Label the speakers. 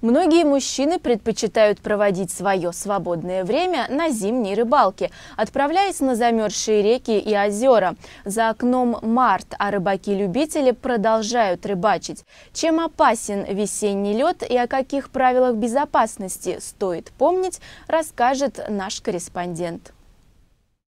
Speaker 1: Многие мужчины предпочитают проводить свое свободное время на зимней рыбалке, отправляясь на замерзшие реки и озера. За окном март, а рыбаки-любители продолжают рыбачить. Чем опасен весенний лед и о каких правилах безопасности стоит помнить, расскажет наш корреспондент.